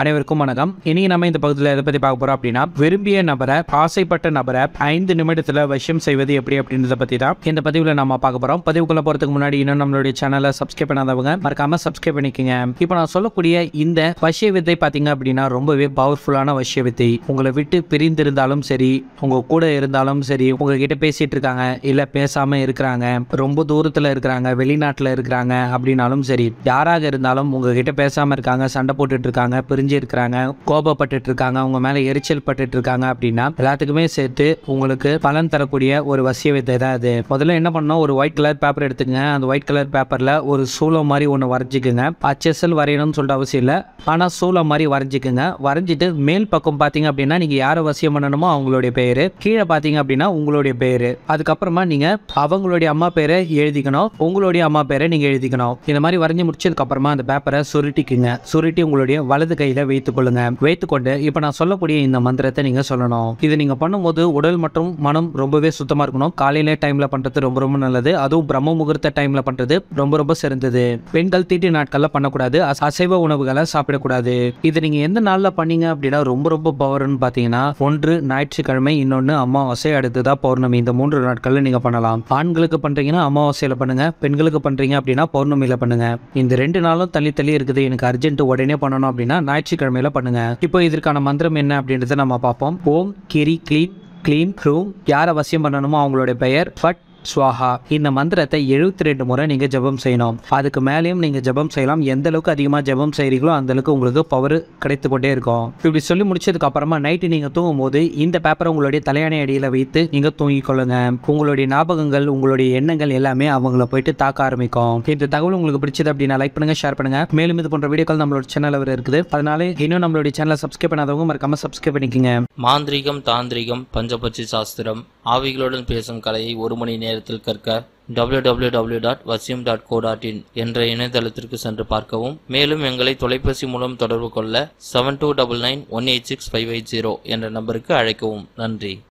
அனைவருக்கும் வணக்கம் இனி நம்ம இந்த பகுதியில் எதை பற்றி பார்க்க போகிறோம் அப்படின்னா விரும்பிய நபரை ஆசைப்பட்ட நபரை ஐந்து நிமிடத்தில் விஷயம் செய்வது எப்படி அப்படின்றத பற்றி தான் இந்த பதிவில் நம்ம பார்க்க போகிறோம் பதிவுக்குள்ளே போகிறதுக்கு முன்னாடி இன்னும் நம்மளுடைய சேனலை சப்ஸ்கிரைப் பண்ணாதவங்க மறக்காம சப்ஸ்கிரைப் பண்ணிக்கோங்க இப்போ நான் சொல்லக்கூடிய இந்த வசிய வித்தை பார்த்தீங்க அப்படின்னா ரொம்பவே பவர்ஃபுல்லான வசிய வித்தை உங்களை விட்டு பிரிந்திருந்தாலும் சரி உங்கள் கூட இருந்தாலும் சரி உங்ககிட்ட பேசிகிட்டு இருக்காங்க இல்லை பேசாமல் இருக்கிறாங்க ரொம்ப தூரத்தில் இருக்கிறாங்க வெளிநாட்டில் இருக்கிறாங்க அப்படின்னாலும் சரி யாராக இருந்தாலும் உங்ககிட்ட பேசாமல் இருக்காங்க சண்டை போட்டுட்டு இருக்காங்க எரிஞ்சிருக்கிறாங்க கோபப்பட்டு இருக்காங்க அவங்க மேலே எரிச்சல் பட்டு இருக்காங்க அப்படின்னா எல்லாத்துக்குமே சேர்த்து உங்களுக்கு பலன் தரக்கூடிய ஒரு வசிய வித்தை தான் அது முதல்ல என்ன பண்ணோம் ஒரு ஒயிட் கலர் பேப்பர் எடுத்துக்கங்க அந்த ஒயிட் கலர் பேப்பரில் ஒரு சூளம் மாதிரி ஒன்று வரைஞ்சுக்குங்க அச்செஸ்எல் வரையணும்னு சொல்லிட்டு அவசியம் இல்லை ஆனால் சூளம் மாதிரி வரைஞ்சுக்குங்க வரைஞ்சிட்டு மேல் பக்கம் பார்த்தீங்க அப்படின்னா நீங்கள் யாரை வசியம் பண்ணணுமோ அவங்களுடைய பேர் கீழே பார்த்தீங்க அப்படின்னா உங்களுடைய பேர் அதுக்கப்புறமா நீங்கள் அவங்களுடைய அம்மா பேரை எழுதிக்கணும் உங்களுடைய அம்மா பேரை நீங்கள் எழுதிக்கணும் இந்த மாதிரி வரைஞ்சி முடிச்சதுக்கப்புறமா அந்த பேப்பரை சுருட்டிக்குங்க சுருட்டி உங்களுடைய வலது கை கையில் வைத்துக் கொள்ளுங்க வைத்துக்கொண்டு இப்போ நான் சொல்லக்கூடிய இந்த மந்திரத்தை நீங்கள் சொல்லணும் இது நீங்கள் பண்ணும்போது உடல் மற்றும் மனம் ரொம்பவே சுத்தமாக இருக்கணும் காலையில டைமில் பண்றது ரொம்ப ரொம்ப நல்லது அதுவும் பிரம்ம முகூர்த்த டைமில் பண்ணுறது ரொம்ப ரொம்ப சிறந்தது பெண்கள் தீட்டு நாட்களில் பண்ணக்கூடாது அசைவ உணவுகளை சாப்பிடக்கூடாது இது நீங்கள் எந்த நாளில் பண்ணீங்க அப்படின்னா ரொம்ப ரொம்ப பவர்னு பார்த்தீங்கன்னா ஒன்று ஞாயிற்றுக்கிழமை இன்னொன்று அமாவாசை அடுத்ததாக பௌர்ணமி இந்த மூன்று நாட்களில் நீங்கள் பண்ணலாம் ஆண்களுக்கு பண்ணுறீங்கன்னா அமாவாசையில் பண்ணுங்க பெண்களுக்கு பண்ணுறீங்க அப்படின்னா பௌர்ணமியில் பண்ணுங்க இந்த ரெண்டு நாளும் தள்ளி தள்ளி இருக்குது எனக்கு அர்ஜென்ட் உடனே பண்ணணும் அப்படின்னா ஞாயிற்றுக்கிழமையில பண்ணுங்க இப்போ இதற்கான மந்திரம் என்ன அப்படின்றத நம்ம பார்ப்போம் ஓம் கெரி கிளீன் கிளீன் ரூம் யார் அவசியம் பண்ணணுமோ அவங்களுடைய பெயர் பட் ஸ்வாஹா இந்த மந்திரத்தை எழுபத்தி ரெண்டு முறை நீங்கள் ஜபம் செய்யணும் அதுக்கு மேலேயும் நீங்கள் ஜபம் செய்யலாம் எந்த அளவுக்கு அதிகமாக ஜபம் செய்கிறீங்களோ அந்தளவுக்கு உங்களுக்கு பவர் கிடைத்து கொண்டே இருக்கும் இப்படி சொல்லி முடிச்சதுக்கு அப்புறமா நைட்டு நீங்கள் தூங்கும் போது இந்த பேப்பரை உங்களுடைய தலையாணை அடியில் வைத்து நீங்கள் தூங்கி கொள்ளுங்க உங்களுடைய ஞாபகங்கள் உங்களுடைய எண்ணங்கள் எல்லாமே அவங்கள போயிட்டு தாக்க ஆரம்பிக்கும் இந்த தகவல் உங்களுக்கு பிடிச்சது அப்படின்னா லைக் பண்ணுங்க ஷேர் பண்ணுங்க மேலும் இது போன்ற வீடியோக்கள் நம்மளோட சேனல் வர இருக்குது அதனால இன்னும் நம்மளுடைய சேனலை சப்ஸ்கிரைப் பண்ணாதவங்க மறக்காம சப்ஸ்கிரைப் பண்ணிக்கங்க மாந்திரிகம் தாந்திரிகம் பஞ்சபட்சி சாஸ்திரம் ஆவிகளுடன் பேசும் கலையை ஒரு மணி நேரம் நேரத்தில் கற்க டபிள்யூ டபிள்யூ டாட் வசியம் டாட் கோ டாட் இன் என்ற இணையதளத்திற்கு சென்று பார்க்கவும் மேலும் எங்களை தொலைபேசி மூலம் தொடர்பு கொள்ள seven two double nine one eight six five eight zero என்ற நம்பருக்கு அழைக்கவும் நன்றி